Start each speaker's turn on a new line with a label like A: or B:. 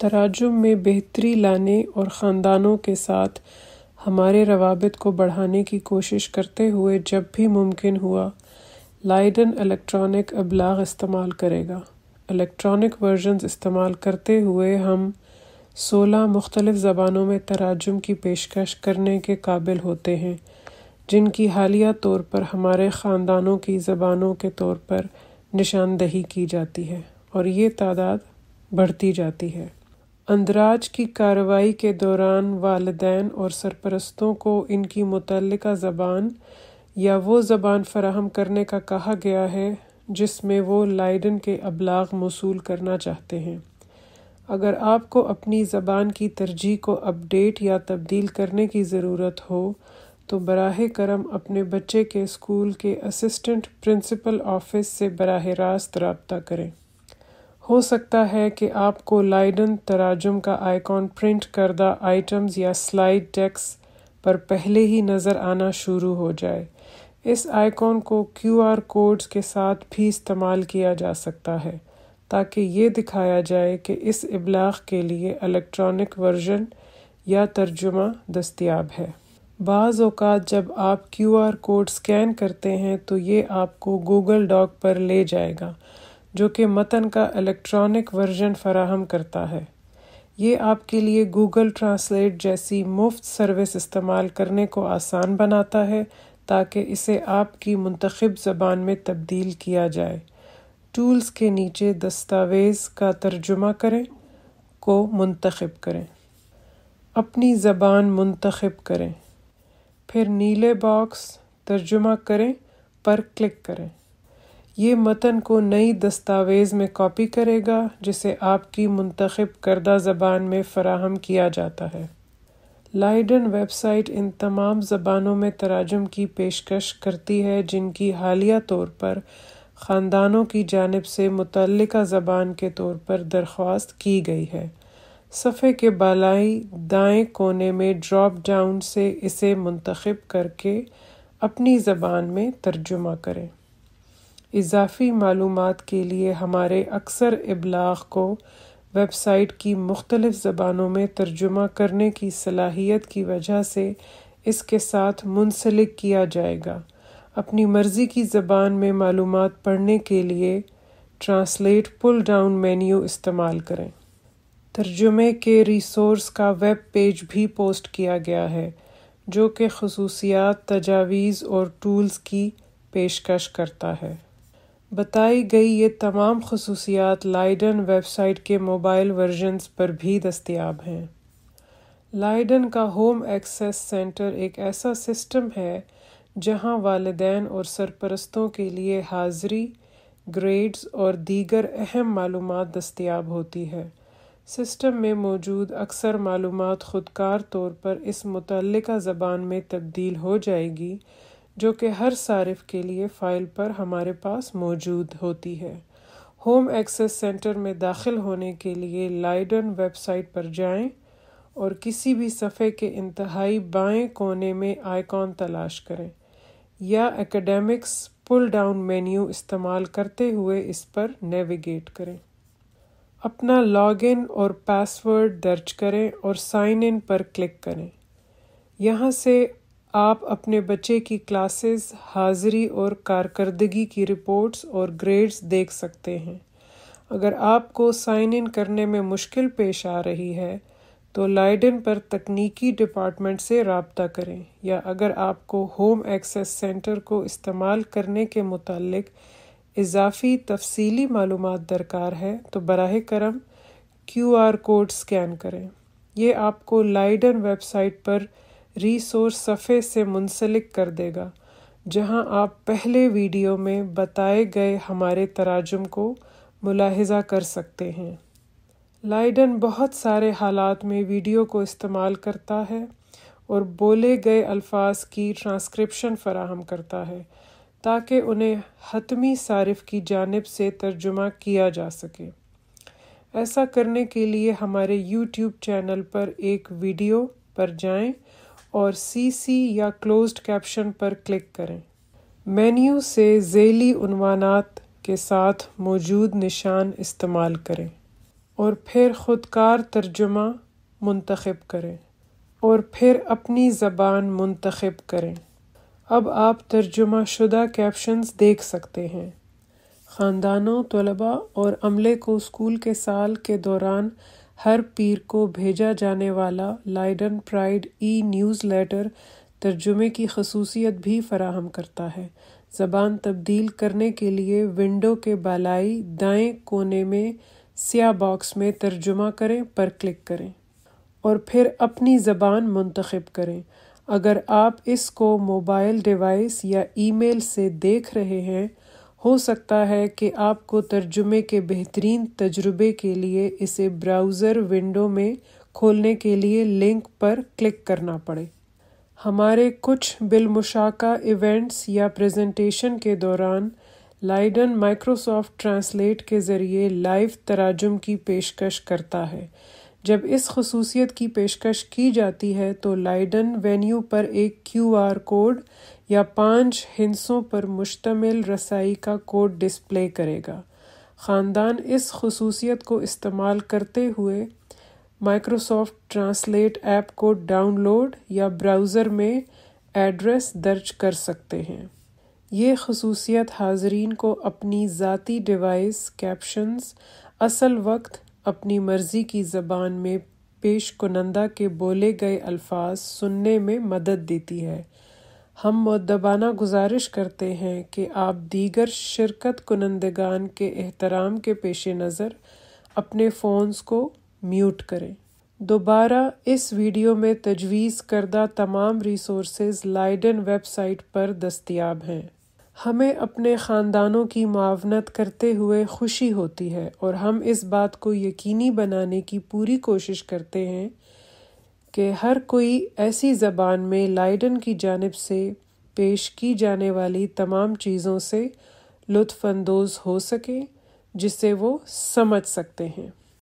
A: तराजुम में बेहतरी लाने और ख़ानदानों के साथ हमारे रवाबित को बढ़ाने की कोशिश करते हुए जब भी मुमकिन हुआ लाइडन इलेक्ट्रॉनिक अबलाग इस्तेमाल करेगा इलेक्ट्रॉनिक वर्जन्स इस्तेमाल करते हुए हम सोलह मुख्तलिफ़ ज़बानों में तराजुम की पेशकश करने के काबिल होते हैं जिनकी हालिया तौर पर हमारे ख़ानदानों की ज़बानों के तौर पर निशानदही की जाती है और ये तादाद बढ़ती जाती है अंदराज की कार्रवाई के दौरान वालदेन और सरपरस्तों को इनकी मुतल ज़बान या वो ज़बान फ़राहम करने का कहा गया है जिसमें वो लाइडन के अबलाग मसूल करना चाहते हैं अगर आपको अपनी ज़बान की तरजीह को अपडेट या तब्दील करने की ज़रूरत हो तो बराह करम अपने बच्चे के स्कूल के असिस्टेंट प्रिंसिपल ऑफिस से बरह रास्त रबता करें हो सकता है कि आपको लाइडन तराजुम का आइकॉन प्रिंट करदा आइटम्स या स्लाइड डेक्स पर पहले ही नज़र आना शुरू हो जाए इस आइकॉन को क्यू आर कोड्स के साथ भी इस्तेमाल किया जा सकता है ताकि ये दिखाया जाए कि इस इबलाग के लिए इलेक्ट्रॉनिक वर्जन या तर्जुमा दस्तियाब है बाज़ अवकात जब आप क्यू आर कोड स्कैन करते हैं तो ये आपको गूगल डॉक पर ले जाएगा जो कि मतन का इलेक्ट्रॉनिक वर्जन फराहम करता है ये आपके लिए गूगल ट्रांसलेट जैसी मुफ्त सर्विस इस्तेमाल करने को आसान बनाता है ताकि इसे आपकी मंतखब ज़बान में तब्दील किया जाए टूल्स के नीचे दस्तावेज़ का तर्जुमा करें को मंतखब करें अपनी ज़बान मंतखब करें फिर नीले बॉक्स तर्जुमा करें पर क्लिक करें ये मतन को नई दस्तावेज़ में कॉपी करेगा जिसे आपकी मंतखब करदा ज़बान में फराहम किया जाता है लाइडन वेबसाइट इन तमाम ज़बानों में तराजम की पेशकश करती है जिनकी हालिया तौर पर ख़ानदानों की जानब से मुतल ज़बान के तौर पर दरख्वास्त की गई है सफ़े के बालाई दाएं कोने में ड्रॉप डाउन से इसे मंतखब करके अपनी ज़बान में तर्जुमा करें इजाफी मालूम के लिए हमारे अक्सर इबलाग को वेबसाइट की मुख्तलिफ ज़बानों में तर्जुमा करने की सलाहियत की वजह से इसके साथ मुंसलिक किया जाएगा अपनी मर्ज़ी की ज़बान में मालूम पढ़ने के लिए ट्रांसलेट पुल डाउन मेन्यू इस्तेमाल करें तर्जुमे के रिसोर्स का वेब पेज भी पोस्ट किया गया है जो कि खसूसियात तजावीज़ और टूल्स की पेशकश करता है बताई गई ये तमाम खसूसियात लाइडन वेबसाइट के मोबाइल वर्जन्स पर भी दस्तियाब हैं लाइडन का होम एक्सेस सेंटर एक ऐसा सिस्टम है जहां वालदेन और सरपरस्तों के लिए हाज़री ग्रेड्स और दीगर अहम मालूम दस्तियाब होती है सिस्टम में मौजूद अक्सर मालूम खुदकार तौर पर इस मुतल ज़बान में तब्दील हो जाएगी जो कि हर सार्फ़ के लिए फ़ाइल पर हमारे पास मौजूद होती है होम एक्सेस सेंटर में दाखिल होने के लिए लाइडन वेबसाइट पर जाएं और किसी भी सफ़े के इंतहाई बाएं कोने में आइकॉन तलाश करें या एकेडमिक्स पुल डाउन मेन्यू इस्तेमाल करते हुए इस पर नेविगेट करें अपना लॉगिन और पासवर्ड दर्ज करें और साइन इन पर क्लिक करें यहाँ से आप अपने बच्चे की क्लासेस हाजिरी और कारकर्दगी की रिपोर्ट्स और ग्रेड्स देख सकते हैं अगर आपको साइन इन करने में मुश्किल पेश आ रही है तो लाइडन पर तकनीकी डिपार्टमेंट से रबता करें या अगर आपको होम एक्सेस सेंटर को इस्तेमाल करने के मुतल इजाफी तफसीली मालूम दरकार है तो बरह करम क्यू आर कोड स्कैन करें यह आपको लाइडन वेबसाइट पर रिसोर्स सफ़े से मुंसलिक कर देगा जहां आप पहले वीडियो में बताए गए हमारे तराजम को मुलाहजा कर सकते हैं लाइडन बहुत सारे हालात में वीडियो को इस्तेमाल करता है और बोले गए अल्फाज की ट्रांसक्रिप्शन फराहम करता है ताकि उन्हें हतमी सारिफ की जानब से तर्जुमा किया जा सके ऐसा करने के लिए हमारे YouTube चैनल पर एक वीडियो पर जाएं और सीसी या क्लोज्ड कैप्शन पर क्लिक करें मेन्यू से झैली उनवानात के साथ मौजूद निशान इस्तेमाल करें और फिर ख़ुदकार तर्जुमा मुंतखब करें और फिर अपनी ज़बान मुंतखब करें अब आप तर्जुमा शुदा कैप्शंस देख सकते हैं ख़ानदानों तलबा और अमले को स्कूल के साल के दौरान हर पीर को भेजा जाने वाला Leiden pride e newsletter तर्जुमे की खसूसियत भी फराहम करता है ज़बान तब्दील करने के लिए विंडो के बालाई दाएं कोने में स्या बॉक्स में तर्जुमा करें पर क्लिक करें और फिर अपनी ज़बान मंतखब करें अगर आप इसको मोबाइल डिवाइस या ईमेल से देख रहे हैं हो सकता है कि आपको तर्जुमे के बेहतरीन तजुर्बे के लिए इसे ब्राउज़र विंडो में खोलने के लिए लिंक पर क्लिक करना पड़े हमारे कुछ बिलमुशाका इवेंट्स या प्रेजेंटेशन के दौरान लाइडन माइक्रोसॉफ्ट ट्रांसलेट के ज़रिए लाइव तराजुम की पेशकश करता है जब इस खसूसियत की पेशकश की जाती है तो लाइडन वेन्यू पर एक क्यू आर कोड या पांच हिंसों पर मुश्तमिल रसाई का कोड डिस्प्ले करेगा ख़ानदान इस खसूसियत को इस्तेमाल करते हुए माइक्रोसॉफ्ट ट्रांसलेट ऐप को डाउनलोड या ब्राउज़र में एड्रेस दर्ज कर सकते हैं ये खसूसियत हाजरीन को अपनी ज़ाती डिवाइस कैप्शंस असल वक्त अपनी मर्ज़ी की ज़बान में पेश कुनंदा के बोले गए अल्फाज सुनने में मदद देती है हम मुद्दबाना गुजारिश करते हैं कि आप दीगर शिरकत कुनंदगान के एहतराम के पेश नज़र अपने फ़ोन्स को म्यूट करें दोबारा इस वीडियो में तजवीज़ करदा तमाम रिसोर्स लाइडन वेबसाइट पर दस्तियाब हैं हमें अपने ख़ानदानों की मावनत करते हुए खुशी होती है और हम इस बात को यकीनी बनाने की पूरी कोशिश करते हैं कि हर कोई ऐसी ज़बान में लाइडन की जानब से पेश की जाने वाली तमाम चीज़ों से लुफानंदोज़ हो सके जिसे वो समझ सकते हैं